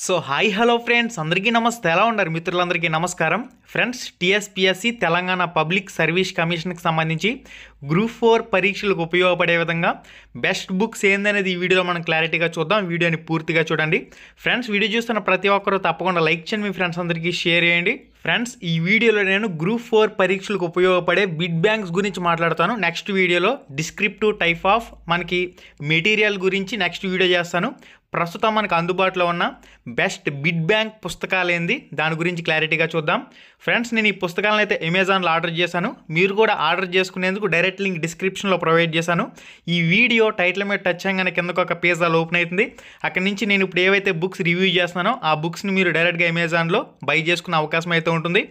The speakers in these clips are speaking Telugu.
సో హాయ్ హలో ఫ్రెండ్స్ అందరికీ నమస్తే ఎలా ఉన్నారు మిత్రులందరికీ నమస్కారం friends TSPSC Telangana public service కమిషన్కి సంబంధించి గ్రూప్ ఫోర్ పరీక్షలకు ఉపయోగపడే విధంగా బెస్ట్ బుక్స్ ఏందనేది ఈ వీడియోలో మనం క్లారిటీగా చూద్దాం వీడియోని పూర్తిగా చూడండి ఫ్రెండ్స్ వీడియో చూస్తున్న ప్రతి ఒక్కరూ తప్పకుండా లైక్ చేయండి మీ ఫ్రెండ్స్ అందరికీ షేర్ చేయండి ఫ్రెండ్స్ ఈ వీడియోలో నేను గ్రూప్ ఫోర్ పరీక్షలకు ఉపయోగపడే బిడ్ బ్యాంక్స్ గురించి మాట్లాడతాను నెక్స్ట్ వీడియోలో డిస్క్రిప్టివ్ టైప్ ఆఫ్ మనకి మెటీరియల్ గురించి నెక్స్ట్ వీడియో చేస్తాను ప్రస్తుతం మనకు అందుబాటులో ఉన్న బెస్ట్ బిడ్ బ్యాంక్ పుస్తకాలు ఏంది దాని గురించి క్లారిటీగా చూద్దాం ఫ్రెండ్స్ నేను ఈ పుస్తకాలను అయితే అమెజాన్లో ఆర్డర్ చేశాను మీరు కూడా ఆర్డర్ చేసుకునేందుకు డైరెక్ట్ లింక్ డిస్క్రిప్షన్లో ప్రొవైడ్ చేశాను ఈ వీడియో టైటిల్ మీద టచ్ చేయగానే కిందకు ఒక పేజ్ అలా ఓపెన్ అవుతుంది అక్కడి నుంచి నేను ఇప్పుడు ఏవైతే బుక్స్ రివ్యూ చేస్తున్నానో ఆ బుక్స్ని మీరు డైరెక్ట్గా అమెజాన్లో బై చేసుకునే అవకాశం అయితే ఉంటుంది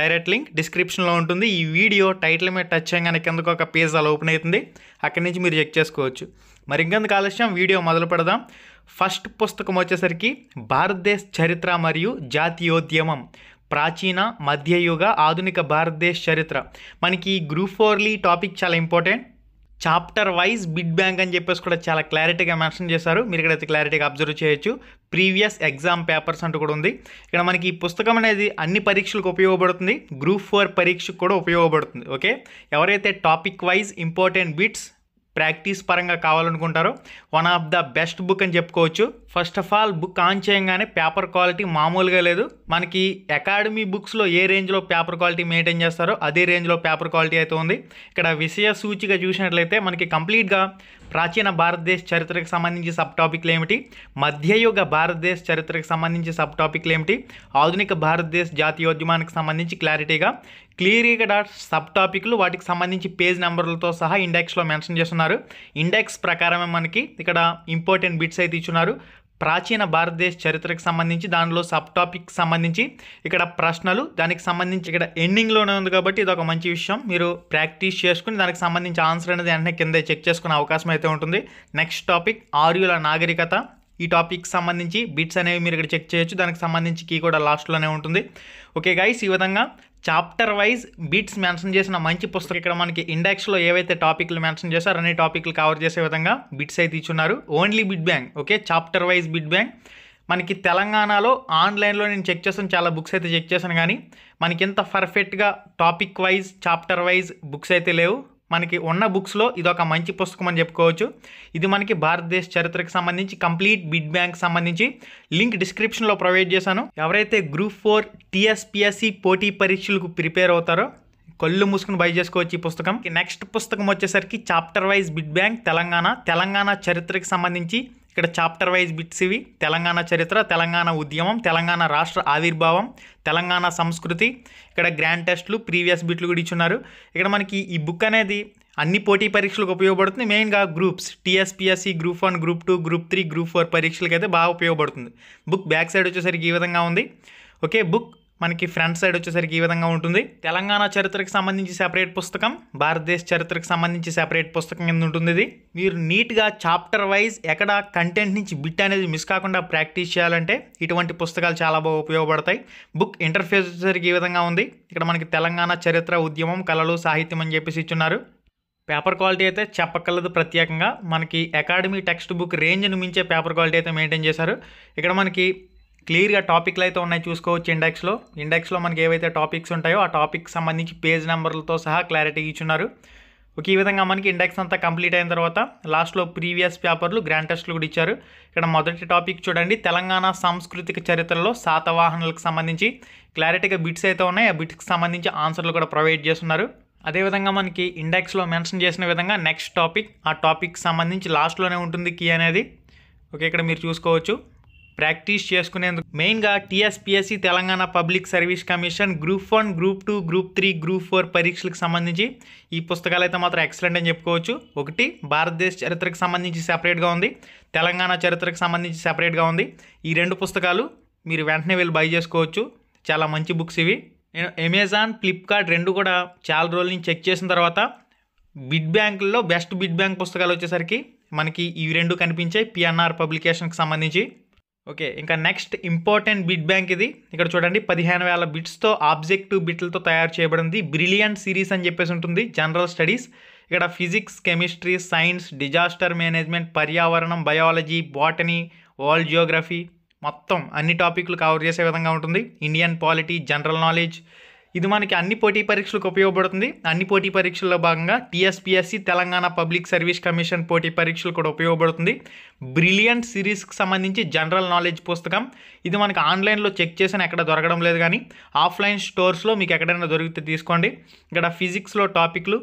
డైరెక్ట్ లింక్ డిస్క్రిప్షన్లో ఉంటుంది ఈ వీడియో టైటిల్ మీద టచ్ చేయగానే కిందకు ఒక పేజ్ అలా ఓపెన్ అవుతుంది అక్కడి నుంచి మీరు చెక్ చేసుకోవచ్చు మరి ఇంకెందుకు ఆలస్యం వీడియో మొదలు పెడదాం ఫస్ట్ పుస్తకం వచ్చేసరికి భారతదేశ చరిత్ర మరియు జాతీయోద్యమం ప్రాచీన మధ్యయుగ ఆధునిక భారతదేశ చరిత్ర మనకి గ్రూప్ ఫోర్లీ టాపిక్ చాలా important chapter wise bit bank అని చెప్పేసి కూడా చాలా క్లారిటీగా మెన్షన్ చేశారు మీరు అయితే క్లారిటీగా అబ్జర్వ్ చేయొచ్చు ప్రీవియస్ ఎగ్జామ్ పేపర్స్ అంటూ కూడా ఉంది ఇక్కడ మనకి ఈ పుస్తకం అనేది అన్ని పరీక్షలకు ఉపయోగపడుతుంది గ్రూప్ ఫోర్ పరీక్షకు కూడా ఉపయోగపడుతుంది ఓకే ఎవరైతే topic wise important bits practice పరంగా కావాలనుకుంటారో one of the best book అని చెప్పుకోవచ్చు first of all book on చేయగానే పేపర్ క్వాలిటీ మామూలుగా లేదు మనకి అకాడమీ బుక్స్లో ఏ రేంజ్లో పేపర్ క్వాలిటీ మెయింటైన్ చేస్తారో అదే రేంజ్లో పేపర్ క్వాలిటీ అయితే ఉంది ఇక్కడ విషయ సూచిక చూసినట్లయితే మనకి కంప్లీట్గా ప్రాచీన భారతదేశ చరిత్రకు సంబంధించి సబ్ టాపిక్లు ఏమిటి మధ్యయుగ భారతదేశ చరిత్రకు సంబంధించి సబ్ టాపిక్లు ఏమిటి ఆధునిక భారతదేశ జాతీయోద్యమానికి సంబంధించి క్లారిటీగా క్లియర్గా సబ్ టాపిక్లు వాటికి సంబంధించి పేజ్ నెంబర్లతో సహా ఇండెక్స్లో మెన్షన్ చేస్తున్నారు ఇండెక్స్ ప్రకారమే మనకి ఇక్కడ ఇంపార్టెంట్ బిట్స్ అయితే ఇచ్చున్నారు ప్రాచీన భారతదేశ చరిత్రకు సంబంధించి దానిలో సబ్ టాపిక్ సంబంధించి ఇక్కడ ప్రశ్నలు దానికి సంబంధించి ఇక్కడ ఎండింగ్లోనే ఉంది కాబట్టి ఇది ఒక మంచి విషయం మీరు ప్రాక్టీస్ చేసుకుని దానికి సంబంధించి ఆన్సర్ అనేది వెంటనే కింద చెక్ చేసుకునే అవకాశం అయితే ఉంటుంది నెక్స్ట్ టాపిక్ ఆర్యుల నాగరికత ఈ టాపిక్కి సంబంధించి బిట్స్ అనేవి మీరు ఇక్కడ చెక్ చేయొచ్చు దానికి సంబంధించి కీ కూడా లాస్ట్లోనే ఉంటుంది ఓకే గైస్ ఈ విధంగా చాప్టర్ వైజ్ బీట్స్ మెన్షన్ చేసిన మంచి పుస్తకం ఇక్కడ మనకి ఇండెక్స్లో ఏవైతే టాపిక్లు మెన్షన్ చేశారో అన్ని టాపిక్లు కవర్ చేసే విధంగా బిట్స్ అయితే ఇచ్చున్నారు only bit bank okay chapter wise bit bank మనకి తెలంగాణలో ఆన్లైన్లో నేను చెక్ చేస్తాను చాలా బుక్స్ అయితే చెక్ చేశాను కానీ మనకి ఇంత పర్ఫెక్ట్గా topic wise chapter wise books అయితే లేవు మనకి ఉన్న బుక్స్లో ఇది ఒక మంచి పుస్తకం అని చెప్పుకోవచ్చు ఇది మనకి భారతదేశ చరిత్రకు సంబంధించి కంప్లీట్ బిడ్ బ్యాంక్ సంబంధించి లింక్ డిస్క్రిప్షన్లో ప్రొవైడ్ చేశాను ఎవరైతే గ్రూప్ ఫోర్ టీఎస్పిఎస్సి పోటీ పరీక్షలకు ప్రిపేర్ అవుతారో కళ్ళు మూసుకుని బై చేసుకోవచ్చు ఈ పుస్తకం నెక్స్ట్ పుస్తకం వచ్చేసరికి chapter wise bit bank Telangana Telangana చరిత్రకు సంబంధించి ఇక్కడ చాప్టర్ వైజ్ బిట్స్ ఇవి తెలంగాణ చరిత్ర తెలంగాణ ఉద్యమం తెలంగాణ రాష్ట్ర ఆవిర్భావం తెలంగాణ సంస్కృతి ఇక్కడ గ్రాండ్ టెస్ట్లు ప్రీవియస్ బిట్లు కూడా ఇచ్చున్నారు ఇక్కడ మనకి ఈ బుక్ అనేది అన్ని పోటీ పరీక్షలకు ఉపయోగపడుతుంది మెయిన్గా groups TSPSC group one group two group three group four పరీక్షలకైతే బాగా ఉపయోగపడుతుంది బుక్ బ్యాక్ సైడ్ వచ్చేసరికి ఈ విధంగా ఉంది ఓకే బుక్ మనకి ఫ్రంట్ సైడ్ వచ్చేసరికి ఈ విధంగా ఉంటుంది తెలంగాణ చరిత్రకు సంబంధించి సెపరేట్ పుస్తకం భారతదేశ చరిత్రకు సంబంధించి సెపరేట్ పుస్తకం కింద ఉంటుంది ఇది మీరు నీట్గా చాప్టర్ వైజ్ ఎక్కడ కంటెంట్ నుంచి బిట్ అనేది మిస్ కాకుండా ప్రాక్టీస్ చేయాలంటే ఇటువంటి పుస్తకాలు చాలా బాగా ఉపయోగపడతాయి బుక్ ఇంటర్ఫేస్ వచ్చేసరికి ఈ విధంగా ఉంది ఇక్కడ మనకి తెలంగాణ చరిత్ర ఉద్యమం కళలు సాహిత్యం అని చెప్పేసి ఇచ్చున్నారు పేపర్ క్వాలిటీ అయితే చెప్పక్కర్లేదు ప్రత్యేకంగా మనకి అకాడమీ టెక్స్ట్ బుక్ రేంజ్ను మించే పేపర్ క్వాలిటీ అయితే మెయింటైన్ చేశారు ఇక్కడ మనకి క్లియర్గా టాపిక్లు అయితే ఉన్నాయి చూసుకోవచ్చు ఇండెక్స్లో ఇండెక్స్లో మనకి ఏవైతే టాపిక్స్ ఉంటాయో ఆ టాపిక్ సంబంధించి పేజ్ నెంబర్లతో సహా క్లారిటీ ఇచ్చున్నారు ఒక ఈ విధంగా మనకి ఇండెక్స్ అంతా కంప్లీట్ అయిన తర్వాత లాస్ట్లో ప్రీవియస్ పేపర్లు గ్రాండ్ టెస్ట్లు కూడా ఇచ్చారు ఇక్కడ మొదటి టాపిక్ చూడండి తెలంగాణ సాంస్కృతిక చరిత్రలో శాతవాహనులకు సంబంధించి క్లారిటీగా బిట్స్ అయితే ఉన్నాయి ఆ బిట్స్కి సంబంధించి ఆన్సర్లు కూడా ప్రొవైడ్ చేస్తున్నారు అదేవిధంగా మనకి ఇండెక్స్లో మెన్షన్ చేసిన విధంగా నెక్స్ట్ టాపిక్ ఆ టాపిక్ సంబంధించి లాస్ట్లోనే ఉంటుంది కీ అనేది ఓకే ఇక్కడ మీరు చూసుకోవచ్చు ప్రాక్టీస్ చేసుకునేందుకు మెయిన్గా TSPSC Telangana public service commission group one group two group three group four పరీక్షలకు సంబంధించి ఈ పుస్తకాలు అయితే మాత్రం ఎక్సలెంట్ అని చెప్పుకోవచ్చు ఒకటి భారతదేశ చరిత్రకు సంబంధించి సెపరేట్గా ఉంది తెలంగాణ చరిత్రకు సంబంధించి సెపరేట్గా ఉంది ఈ రెండు పుస్తకాలు మీరు వెంటనే వెళ్ళి బై చేసుకోవచ్చు చాలా మంచి బుక్స్ ఇవి నేను అమెజాన్ ఫ్లిప్కార్ట్ రెండు కూడా చాలా రోజుల నుంచి చెక్ చేసిన తర్వాత బిడ్ బ్యాంకుల్లో బెస్ట్ బిడ్ బ్యాంక్ పుస్తకాలు వచ్చేసరికి మనకి ఇవి రెండు కనిపించాయి పిఎన్ఆర్ పబ్లికేషన్కి సంబంధించి ఓకే ఇంకా నెక్స్ట్ ఇంపార్టెంట్ బిట్ బ్యాంక్ ఇది ఇక్కడ చూడండి పదిహేను వేల బిట్స్తో ఆబ్జెక్టివ్ బిట్లతో తయారు చేయబడింది బ్రిలియంట్ సిరీస్ అని చెప్పేసి ఉంటుంది జనరల్ స్టడీస్ ఇక్కడ physics chemistry science disaster management పర్యావరణం బయాలజీ బాటనీ వరల్డ్ జియోగ్రఫీ మొత్తం అన్ని టాపిక్లు కవర్ చేసే విధంగా ఉంటుంది ఇండియన్ పాలిటీ జనరల్ నాలెడ్జ్ ఇది మనకి అన్ని పోటీ పరీక్షలకు ఉపయోగపడుతుంది అన్ని పోటీ పరీక్షల్లో భాగంగా TSPSC Telangana public service commission పోటీ పరీక్షలు కూడా ఉపయోగపడుతుంది బ్రిలియంట్ సిరీస్కి సంబంధించి జనరల్ నాలెడ్జ్ పుస్తకం ఇది మనకి ఆన్లైన్లో చెక్ చేసిన ఎక్కడ దొరకడం లేదు కానీ ఆఫ్లైన్ స్టోర్స్లో మీకు ఎక్కడైనా దొరికితే తీసుకోండి ఇక్కడ ఫిజిక్స్లో టాపిక్లు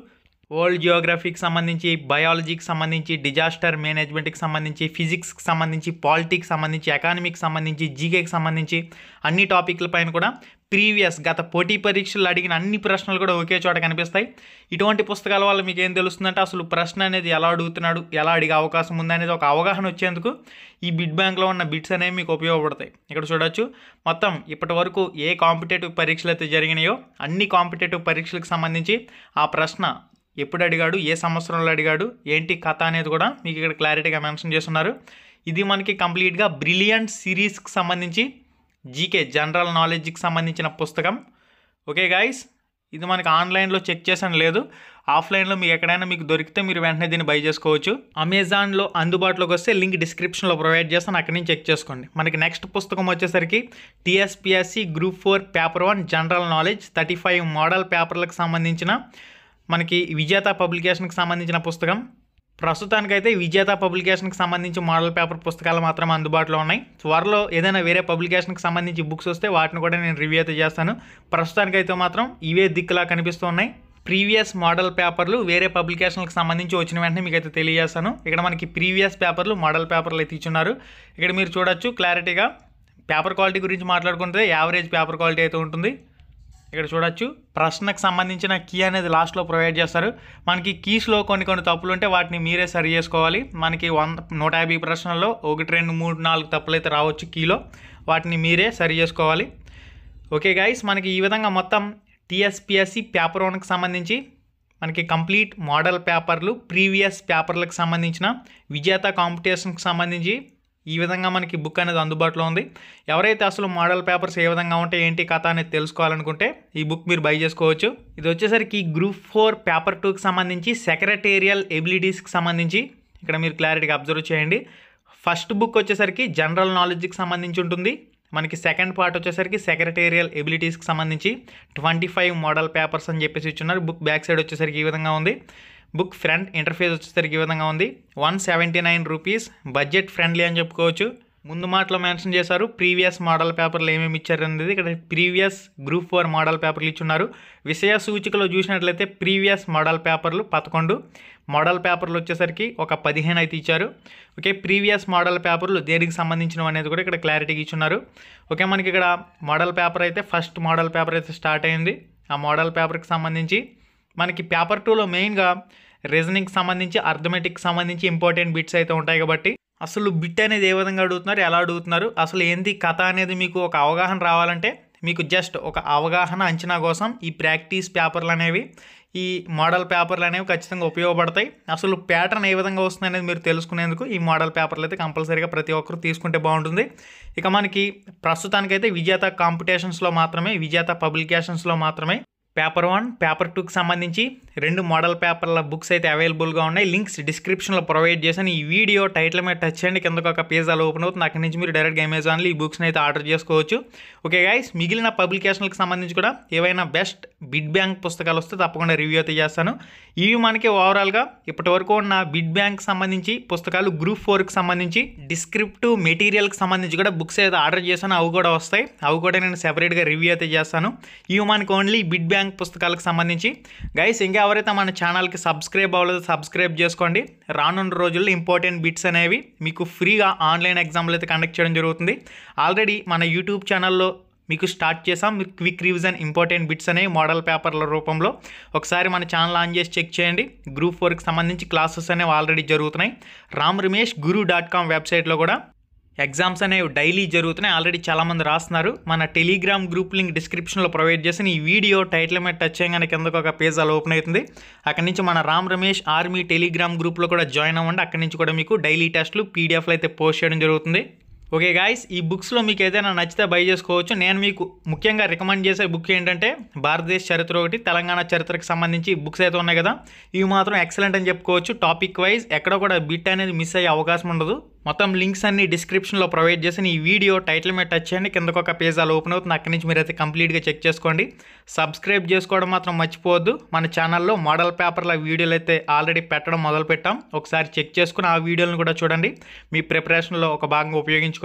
వరల్డ్ జియోగ్రఫీకి సంబంధించి బయాలజీకి సంబంధించి డిజాస్టర్ మేనేజ్మెంట్కి సంబంధించి ఫిజిక్స్కి సంబంధించి పాలిటిక్స్ సంబంధించి ఎకానమీకి సంబంధించి జీకేకి సంబంధించి అన్ని టాపిక్ల పైన కూడా ప్రీవియస్ గత పోటీ పరీక్షలు అడిగిన అన్ని ప్రశ్నలు కూడా ఒకే చోట కనిపిస్తాయి ఇటువంటి పుస్తకాల వల్ల మీకు ఏం తెలుస్తుందంటే అసలు ప్రశ్న అనేది ఎలా అడుగుతున్నాడు ఎలా అడిగే అవకాశం ఉందనేది ఒక అవగాహన వచ్చేందుకు ఈ బిడ్ బ్యాంక్లో ఉన్న బిట్స్ అనేవి మీకు ఉపయోగపడతాయి ఇక్కడ చూడొచ్చు మొత్తం ఇప్పటి వరకు ఏ కాంపిటేటివ్ పరీక్షలు అయితే జరిగినాయో అన్ని కాంపిటేటివ్ పరీక్షలకు సంబంధించి ఆ ప్రశ్న ఎప్పుడు అడిగాడు ఏ సంవత్సరంలో అడిగాడు ఏంటి కథ అనేది కూడా మీకు ఇక్కడ క్లారిటీగా మెన్షన్ చేస్తున్నారు ఇది మనకి కంప్లీట్గా బ్రిలియంట్ సిరీస్కి సంబంధించి జీకే జనరల్ నాలెడ్జ్కి సంబంధించిన పుస్తకం ఓకే గాయస్ ఇది మనకి ఆన్లైన్లో చెక్ చేసాను లేదు ఆఫ్లైన్లో మీకు ఎక్కడైనా మీకు దొరికితే మీరు వెంటనే దీన్ని బై చేసుకోవచ్చు అమెజాన్లో అందుబాటులోకి వస్తే లింక్ డిస్క్రిప్షన్లో ప్రొవైడ్ చేస్తాను అక్కడి నుంచి చెక్ చేసుకోండి మనకి నెక్స్ట్ పుస్తకం వచ్చేసరికి TSPSC group four paper one general knowledge thirty five model పేపర్లకు సంబంధించిన మనకి విజేత పబ్లికేషన్కి సంబంధించిన పుస్తకం ప్రస్తుతానికైతే విజేత పబ్లికేషన్కి సంబంధించి మోడల్ పేపర్ పుస్తకాలు మాత్రం అందుబాటులో ఉన్నాయి త్వరలో ఏదైనా వేరే పబ్లికేషన్కి సంబంధించి బుక్స్ వస్తే వాటిని కూడా నేను రివ్యూ అయితే చేస్తాను ప్రస్తుతానికైతే మాత్రం ఇవే దిక్కులా కనిపిస్తూ ఉన్నాయి ప్రీవియస్ మోడల్ పేపర్లు వేరే పబ్లికేషన్లకు సంబంధించి వచ్చిన వెంటనే మీకు అయితే తెలియజేస్తాను ఇక్కడ మనకి ప్రీవియస్ పేపర్లు మోడల్ పేపర్లు అయితే ఇచ్చున్నారు ఇక్కడ మీరు చూడొచ్చు క్లారిటీగా పేపర్ క్వాలిటీ గురించి మాట్లాడుకుంటే యావరేజ్ పేపర్ క్వాలిటీ అయితే ఉంటుంది ఇక్కడ చూడొచ్చు ప్రశ్నకు సంబంధించిన కీ అనేది లాస్ట్లో ప్రొవైడ్ చేస్తారు మనకి కీస్లో కొన్ని కొన్ని తప్పులు ఉంటే వాటిని మీరే సరి చేసుకోవాలి మనకి వంద నూట యాభై ప్రశ్నల్లో ఒకటి రెండు మూడు నాలుగు తప్పులు అయితే రావచ్చు కీలో వాటిని మీరే సరి చేసుకోవాలి ఓకే గైస్ మనకి ఈ విధంగా మొత్తం టీఎస్పిఎస్సి పేపర్ వన్కి సంబంధించి మనకి కంప్లీట్ మోడల్ పేపర్లు ప్రీవియస్ పేపర్లకు సంబంధించిన విజేత కాంపిటీషన్కి సంబంధించి ఈ విధంగా మనకి బుక్ అనేది అందుబాటులో ఉంది ఎవరైతే అసలు మోడల్ పేపర్స్ ఏ విధంగా ఉంటే ఏంటి కథ అనేది తెలుసుకోవాలనుకుంటే ఈ బుక్ మీరు బై చేసుకోవచ్చు ఇది వచ్చేసరికి గ్రూప్ ఫోర్ పేపర్ టూకి సంబంధించి సెక్రటేరియల్ ఎబిలిటీస్కి సంబంధించి ఇక్కడ మీరు క్లారిటీగా అబ్జర్వ్ చేయండి ఫస్ట్ బుక్ వచ్చేసరికి జనరల్ నాలెడ్జ్కి సంబంధించి ఉంటుంది మనకి సెకండ్ పార్ట్ వచ్చేసరికి సెక్రటేరియల్ ఎబిలిటీస్కి సంబంధించి ట్వంటీ ఫైవ్ మోడల్ పేపర్స్ అని చెప్పేసి ఇచ్చున్నారు బుక్ బ్యాక్ సైడ్ వచ్చేసరికి ఈ విధంగా ఉంది బుక్ ఫ్రంట్ ఇంటర్ఫేస్ వచ్చేసరికి ఈ విధంగా ఉంది one seventy nine rupees budget friendly అని చెప్పుకోవచ్చు ముందు మాటలో మెన్షన్ చేశారు ప్రీవియస్ మోడల్ పేపర్లు ఏమేమి ఇచ్చారనేది ఇక్కడ ప్రీవియస్ గ్రూప్ ఫోర్ మోడల్ పేపర్లు ఇచ్చున్నారు విషయ సూచికలో చూసినట్లయితే ప్రీవియస్ మోడల్ పేపర్లు పదకొండు మోడల్ పేపర్లు వచ్చేసరికి ఒక పదిహేను అయితే ఇచ్చారు ఓకే ప్రీవియస్ మోడల్ పేపర్లు దేనికి సంబంధించినవి అనేది కూడా ఇక్కడ క్లారిటీగా ఇచ్చున్నారు ఓకే మనకి ఇక్కడ మోడల్ పేపర్ అయితే ఫస్ట్ మోడల్ పేపర్ అయితే స్టార్ట్ అయింది ఆ మోడల్ పేపర్కి సంబంధించి మనకి పేపర్ టూలో మెయిన్గా రీజనింగ్కి సంబంధించి అర్థమెటిక్కి సంబంధించి ఇంపార్టెంట్ బిట్స్ అయితే ఉంటాయి కాబట్టి అసలు బిట్ అనేది ఏ విధంగా అడుగుతున్నారు ఎలా అడుగుతున్నారు అసలు ఏంది కథ అనేది మీకు ఒక అవగాహన రావాలంటే మీకు జస్ట్ ఒక అవగాహన అంచనా కోసం ఈ ప్రాక్టీస్ పేపర్లు అనేవి ఈ మోడల్ పేపర్లు అనేవి ఖచ్చితంగా ఉపయోగపడతాయి అసలు ప్యాటర్న్ ఏ విధంగా వస్తుంది అనేది మీరు తెలుసుకునేందుకు ఈ మోడల్ పేపర్లు అయితే కంపల్సరీగా ప్రతి ఒక్కరు తీసుకుంటే బాగుంటుంది ఇక మనకి ప్రస్తుతానికైతే విజేత కాంపిటీషన్స్లో మాత్రమే విజేత పబ్లికేషన్స్లో మాత్రమే పేపర్ వన్ పేపర్ టూకి సంబంధించి రెండు మోడల్ పేపర్ల బుక్స్ అయితే అవైలబుల్గా ఉన్నాయి లింక్స్ డిస్క్రిప్షన్లో ప్రొవైడ్ చేశాను ఈ వీడియో టైటిల్ మీద టచ్ చేయండి కిందకు ఒక పేజ్ అలా ఓపెన్ అవుతుంది అక్కడి నుంచి మీరు డైరెక్ట్గా అమెజాన్లో ఈ బుక్స్ని అయితే ఆర్డర్ చేసుకోవచ్చు ఓకే గాయస్ మిగిలిన పబ్లికేషన్లకు సంబంధించి కూడా ఏవైనా బెస్ట్ బిడ్ బ్యాంక్ పుస్తకాలు వస్తే తప్పకుండా రివ్యూ అయితే చేస్తాను ఇవి మనకి ఓవరాల్గా ఇప్పటి వరకు ఉన్న బిడ్ బ్యాంక్ సంబంధించి పుస్తకాలు గ్రూప్ ఫోర్కి సంబంధించి డిస్క్రిప్టివ్ మెటీరియల్కి సంబంధించి కూడా బుక్స్ అయితే ఆర్డర్ చేశాను అవి కూడా వస్తాయి అవి కూడా నేను సెపరేట్గా రివ్యూ అయితే చేస్తాను ఇవి మనకి ఓన్లీ బిడ్ బ్యాంక్ ర్యాంక్ పుస్తకాలకు సంబంధించి గైస్ ఇంకా ఎవరైతే మన ఛానల్కి సబ్స్క్రైబ్ అవ్వలేదో సబ్స్క్రైబ్ చేసుకోండి రానున్న రోజుల్లో ఇంపార్టెంట్ బిట్స్ అనేవి మీకు ఫ్రీగా ఆన్లైన్ ఎగ్జామ్లు అయితే కండక్ట్ చేయడం జరుగుతుంది ఆల్రెడీ మన యూట్యూబ్ ఛానల్లో మీకు స్టార్ట్ చేసాం క్విక్ రివిజన్ ఇంపార్టెంట్ బిట్స్ అనేవి మోడల్ పేపర్ల రూపంలో ఒకసారి మన ఛానల్ ఆన్ చేసి చెక్ చేయండి గ్రూప్ ఫోర్కి సంబంధించి క్లాసెస్ అనేవి ఆల్రెడీ జరుగుతున్నాయి రామ్ రమేష్ గురు డాట్ కామ్ వెబ్సైట్లో కూడా ఎగ్జామ్స్ అనేవి డైలీ జరుగుతున్నాయి ఆల్రెడీ చాలామంది రాస్తున్నారు మన టెలిగ్రామ్ గ్రూప్ లింక్ డిస్క్రిప్షన్లో ప్రొవైడ్ చేసిన ఈ వీడియో టైటిల్ మీద టచ్ చేయగానే కిందకు ఒక పేజ్ అలా ఓపెన్ అవుతుంది అక్కడి నుంచి మన రామ్ రమేష్ ఆర్మీ టెలిగ్రామ్ గ్రూప్లో కూడా జాయిన్ అవ్వండి అక్కడి నుంచి కూడా మీకు డైలీ టెస్ట్లు పీడిఎఫ్లు అయితే పోస్ట్ చేయడం జరుగుతుంది ఓకే గాయస్ ఈ బుక్స్లో మీకు ఏదైనా నచ్చితే బై చేసుకోవచ్చు నేను మీకు ముఖ్యంగా రికమెండ్ చేసే బుక్ ఏంటంటే భారతదేశ చరిత్ర ఒకటి తెలంగాణ చరిత్రకు సంబంధించి బుక్స్ అయితే ఉన్నాయి కదా ఇవి మాత్రం ఎక్సలెంట్ అని చెప్పుకోవచ్చు టాపిక్ వైజ్ ఎక్కడ కూడా బిట్ అనేది మిస్ అయ్యే అవకాశం ఉండదు మొత్తం లింక్స్ అన్ని డిస్క్రిప్షన్లో ప్రొవైడ్ చేసిన ఈ వీడియో టైటిల్ మీద టచ్ చేయండి కిందకు ఒక పేజ్ అలా ఓపెన్ అవుతుంది అక్కడి నుంచి మీరైతే కంప్లీట్గా చెక్ చేసుకోండి సబ్స్క్రైబ్ చేసుకోవడం మాత్రం మర్చిపోవద్దు మన ఛానల్లో మోడల్ పేపర్ల వీడియోలు అయితే ఆల్రెడీ పెట్టడం మొదలుపెట్టాం ఒకసారి చెక్ చేసుకుని ఆ వీడియోలను కూడా చూడండి మీ ప్రిపరేషన్లో ఒక భాగంగా ఉపయోగించుకోండి